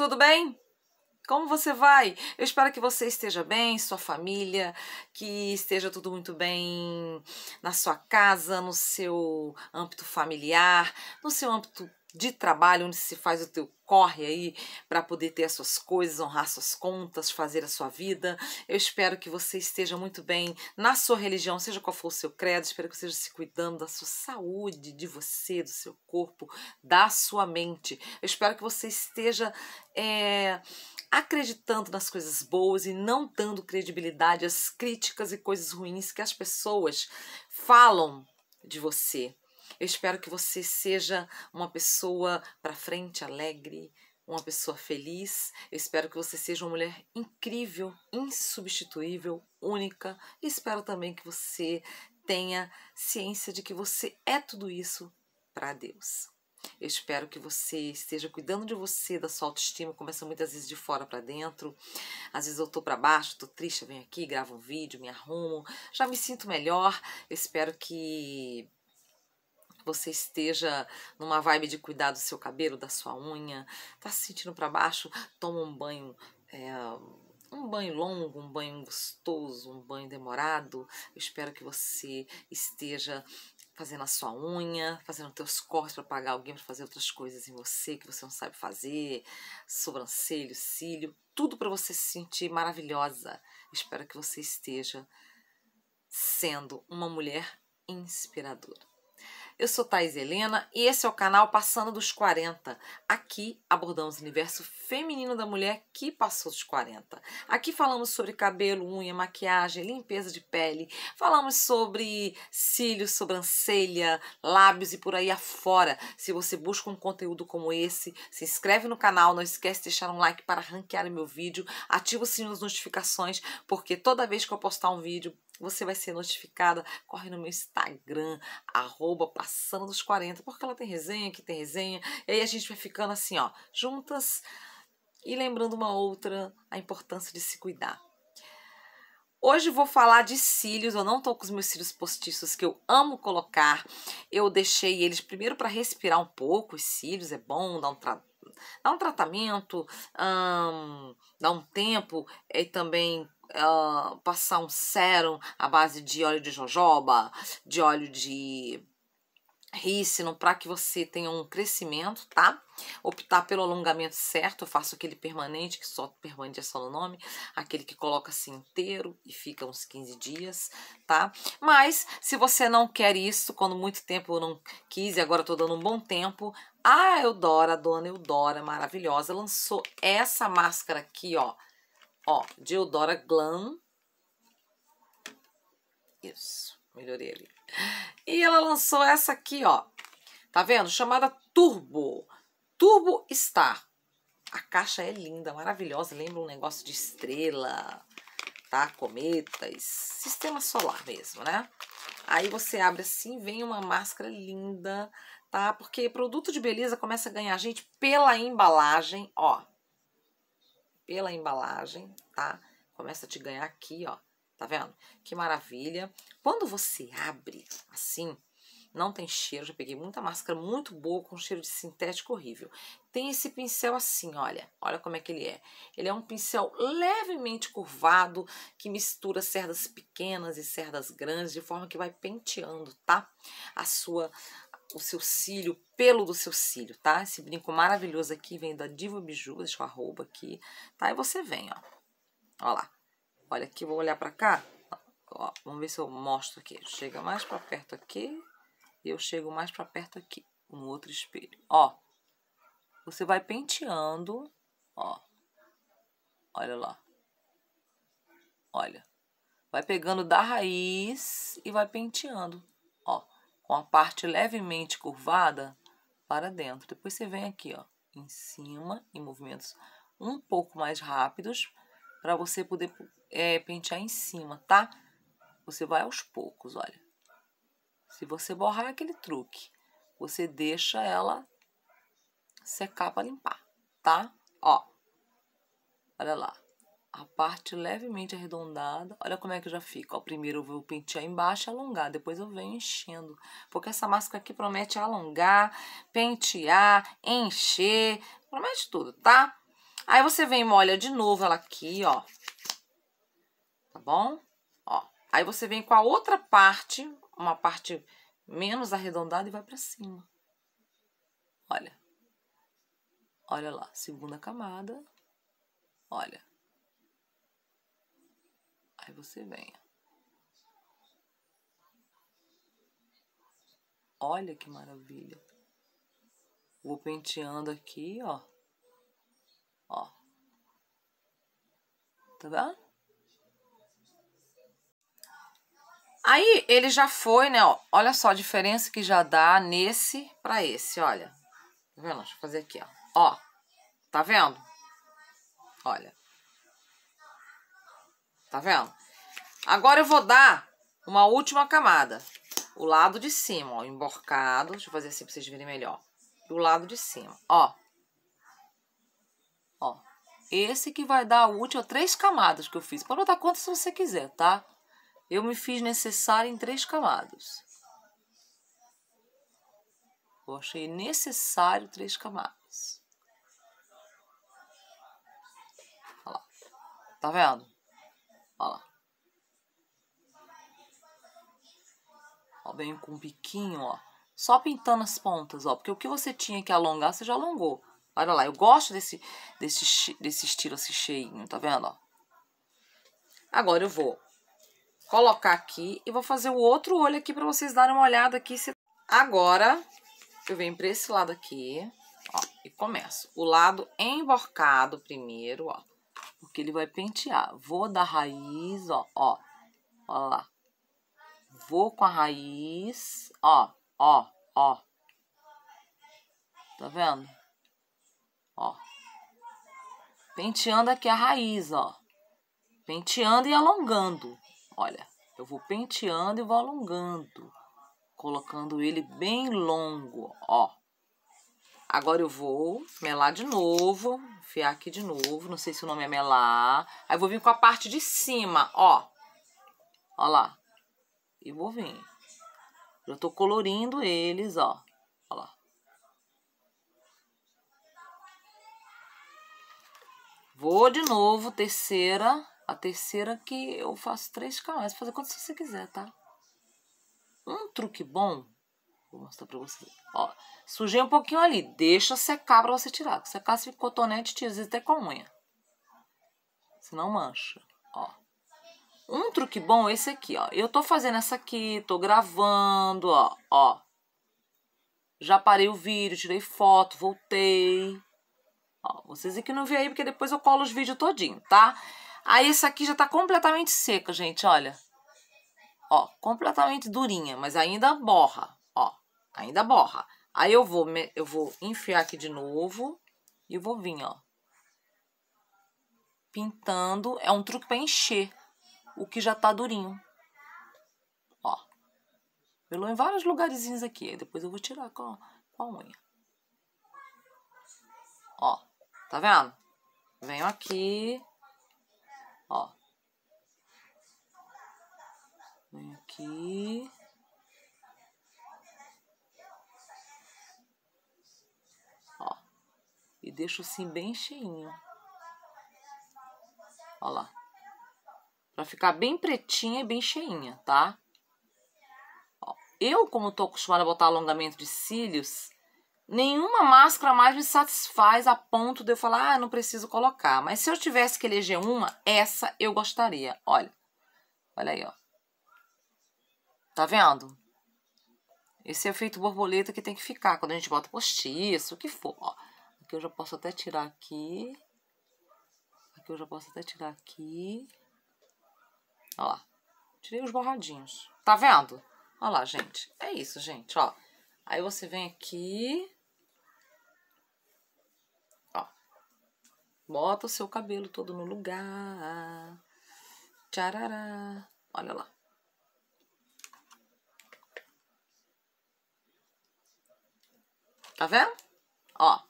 Tudo bem? Como você vai? Eu espero que você esteja bem, sua família, que esteja tudo muito bem na sua casa, no seu âmbito familiar, no seu âmbito de trabalho, onde se faz o teu corre aí para poder ter as suas coisas, honrar suas contas, fazer a sua vida. Eu espero que você esteja muito bem na sua religião, seja qual for o seu credo, espero que você esteja se cuidando da sua saúde, de você, do seu corpo, da sua mente. Eu espero que você esteja é, acreditando nas coisas boas e não dando credibilidade às críticas e coisas ruins que as pessoas falam de você. Eu espero que você seja uma pessoa para frente, alegre, uma pessoa feliz. Eu espero que você seja uma mulher incrível, insubstituível, única. E espero também que você tenha ciência de que você é tudo isso para Deus. Eu espero que você esteja cuidando de você, da sua autoestima. Começa muitas vezes de fora para dentro. Às vezes eu tô para baixo, tô triste, eu venho aqui, gravo um vídeo, me arrumo, já me sinto melhor. Eu espero que você esteja numa vibe de cuidar do seu cabelo, da sua unha, tá se sentindo para baixo, toma um banho. É, um banho longo, um banho gostoso, um banho demorado. Eu espero que você esteja fazendo a sua unha, fazendo teus cortes para pagar alguém para fazer outras coisas em você que você não sabe fazer, sobrancelho, cílio, tudo para você se sentir maravilhosa. Espero que você esteja sendo uma mulher inspiradora. Eu sou Thais Helena e esse é o canal Passando dos 40. Aqui abordamos o universo feminino da mulher que passou dos 40. Aqui falamos sobre cabelo, unha, maquiagem, limpeza de pele, falamos sobre cílios, sobrancelha, lábios e por aí afora. Se você busca um conteúdo como esse, se inscreve no canal, não esquece de deixar um like para ranquear o meu vídeo, ativa o sininho das notificações, porque toda vez que eu postar um vídeo, você vai ser notificada. Corre no meu Instagram, arroba passando dos 40, porque ela tem resenha, que tem resenha. E aí a gente vai ficando assim, ó, juntas e lembrando uma outra a importância de se cuidar. Hoje vou falar de cílios. Eu não tô com os meus cílios postiços que eu amo colocar. Eu deixei eles primeiro para respirar um pouco. Os cílios é bom, dá um, tra... dá um tratamento, hum, dá um tempo e também passar um sérum à base de óleo de jojoba, de óleo de rícino para que você tenha um crescimento, tá? Optar pelo alongamento certo, eu faço aquele permanente, que só permanente é só no nome, aquele que coloca assim inteiro e fica uns 15 dias, tá? Mas, se você não quer isso, quando muito tempo eu não quis e agora eu tô dando um bom tempo, a Eudora, a dona Eudora maravilhosa, lançou essa máscara aqui, ó, Ó, Dildora Glam. Isso, melhorei ali. E ela lançou essa aqui, ó. Tá vendo? Chamada Turbo. Turbo Star. A caixa é linda, maravilhosa. Lembra um negócio de estrela, tá? Cometas. Sistema solar mesmo, né? Aí você abre assim, vem uma máscara linda, tá? Porque produto de beleza começa a ganhar gente pela embalagem, ó pela embalagem, tá? Começa a te ganhar aqui, ó. Tá vendo? Que maravilha. Quando você abre assim, não tem cheiro. Já peguei muita máscara muito boa com cheiro de sintético horrível. Tem esse pincel assim, olha. Olha como é que ele é. Ele é um pincel levemente curvado que mistura cerdas pequenas e cerdas grandes de forma que vai penteando, tá? A sua o seu cílio, pelo do seu cílio, tá? Esse brinco maravilhoso aqui vem da Diva Biju, deixa eu arroba aqui, tá? E você vem, ó. Ó lá. Olha aqui, vou olhar pra cá. Ó, vamos ver se eu mostro aqui. Chega mais pra perto aqui e eu chego mais pra perto aqui, Um outro espelho. Ó, você vai penteando, ó. Olha lá. Olha. Vai pegando da raiz e vai penteando com a parte levemente curvada para dentro. Depois você vem aqui, ó, em cima, em movimentos um pouco mais rápidos, para você poder é, pentear em cima, tá? Você vai aos poucos, olha. Se você borrar aquele truque, você deixa ela secar para limpar, tá? Ó, olha lá a parte levemente arredondada. Olha como é que já fica. Ó, primeiro eu vou pentear embaixo e alongar, depois eu venho enchendo. Porque essa máscara aqui promete alongar, pentear, encher, promete tudo, tá? Aí você vem e molha de novo ela aqui, ó. Tá bom? Ó. Aí você vem com a outra parte, uma parte menos arredondada e vai pra cima. Olha. Olha lá, segunda camada. Olha e você venha. Olha que maravilha. Vou penteando aqui, ó. Ó. Tá vendo? Aí ele já foi, né, ó. Olha só a diferença que já dá nesse pra esse, olha. Tá vendo? Deixa eu fazer aqui, ó. Ó. Tá vendo? Olha. Tá vendo? Agora eu vou dar uma última camada. O lado de cima, ó, emborcado. Deixa eu fazer assim pra vocês verem melhor. E o lado de cima, ó. Ó. Esse que vai dar a última, três camadas que eu fiz. Pode botar quantas você quiser, tá? Eu me fiz necessário em três camadas. Eu achei necessário três camadas. Olha lá. Tá vendo? Olha lá. Ó, venho com um biquinho, ó. Só pintando as pontas, ó. Porque o que você tinha que alongar, você já alongou. Olha lá, eu gosto desse, desse, desse estilo assim cheinho, tá vendo, ó? Agora eu vou colocar aqui e vou fazer o outro olho aqui pra vocês darem uma olhada aqui. Se... Agora, eu venho pra esse lado aqui, ó, e começo. O lado emborcado primeiro, ó, porque ele vai pentear. Vou dar raiz, ó, ó, ó lá. Vou com a raiz. Ó, ó, ó. Tá vendo? Ó. Penteando aqui a raiz, ó. Penteando e alongando. Olha, eu vou penteando e vou alongando. Colocando ele bem longo, ó. Agora eu vou melar de novo, enfiar aqui de novo, não sei se o nome é melar. Aí eu vou vir com a parte de cima, ó. Ó lá. E vou vir. Já tô colorindo eles, ó. Ó lá. Vou de novo, terceira. A terceira que eu faço três camadas Fazer quanto você quiser, tá? Um truque bom. Vou mostrar pra vocês. Ó, sujei um pouquinho ali. Deixa secar pra você tirar. Secar se cotonete, tira. Às vezes até com a unha. Senão mancha. Ó. Um truque bom é esse aqui, ó. Eu tô fazendo essa aqui, tô gravando, ó, ó. Já parei o vídeo, tirei foto, voltei. Ó, vocês aqui é não vê aí, porque depois eu colo os vídeos todinho, tá? Aí essa aqui já tá completamente seca, gente, olha. Ó, completamente durinha, mas ainda borra, ó. Ainda borra. Aí eu vou, eu vou enfiar aqui de novo e vou vir, ó. Pintando, é um truque pra encher, o que já tá durinho. Ó. melou em vários lugarzinhos aqui. Depois eu vou tirar com, com a unha. Ó. Tá vendo? Venho aqui. Ó. Venho aqui. Ó. E deixo assim bem cheinho. Ó lá. Pra ficar bem pretinha e bem cheinha, tá? Ó, eu, como tô acostumada a botar alongamento de cílios, nenhuma máscara mais me satisfaz a ponto de eu falar, ah, não preciso colocar. Mas se eu tivesse que eleger uma, essa eu gostaria. Olha, olha aí, ó. Tá vendo? Esse é efeito borboleta que tem que ficar quando a gente bota postiço, o que for. Ó, aqui eu já posso até tirar aqui. Aqui eu já posso até tirar aqui. Olha lá. Tirei os borradinhos. Tá vendo? Olha lá, gente. É isso, gente, ó. Aí você vem aqui. Ó. Bota o seu cabelo todo no lugar. Tcharará. Olha lá. Tá vendo? Ó.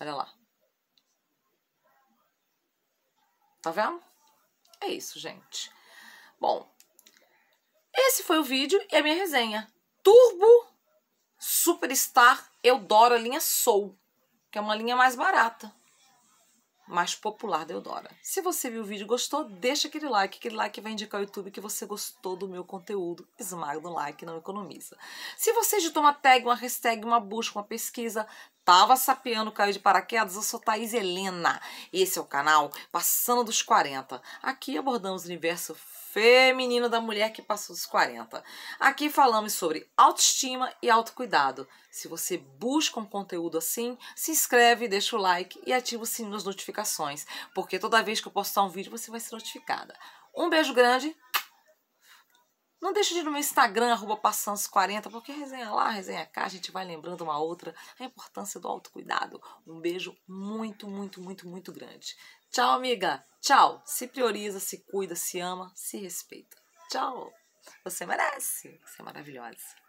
Olha lá. Tá vendo? É isso, gente. Bom, esse foi o vídeo e a minha resenha. Turbo Superstar Eudora linha Soul, que é uma linha mais barata, mais popular da Eudora. Se você viu o vídeo e gostou, deixa aquele like. Aquele like vai indicar o YouTube que você gostou do meu conteúdo. Esmaga no like, não economiza. Se você editou uma tag, uma hashtag, uma busca, uma pesquisa, tava sapeando, caiu de paraquedas, eu sou Thaís Helena. Esse é o canal Passando dos 40. Aqui abordamos o universo feminino da mulher que passou dos 40. Aqui falamos sobre autoestima e autocuidado. Se você busca um conteúdo assim, se inscreve, deixa o like e ativa o sininho das notificações, porque toda vez que eu postar um vídeo você vai ser notificada. Um beijo grande não deixe de ir no meu Instagram, arroba os 40 porque resenha lá, resenha cá, a gente vai lembrando uma outra, a importância do autocuidado. Um beijo muito, muito, muito, muito grande. Tchau, amiga. Tchau. Se prioriza, se cuida, se ama, se respeita. Tchau. Você merece. Você é maravilhosa.